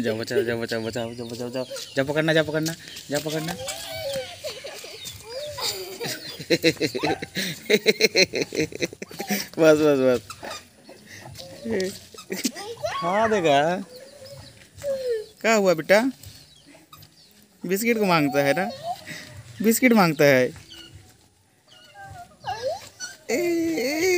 जाओ बचाओ जाओ बचाओ बचाओ जाओ बचाओ जाओ जाओ पकड़ना जाओ पकड़ना जाओ पकड़ना बस बस बस हाँ देखा क्या हुआ बेटा बिस्किट को मांगता है ना बिस्किट मांगता है ए, ए,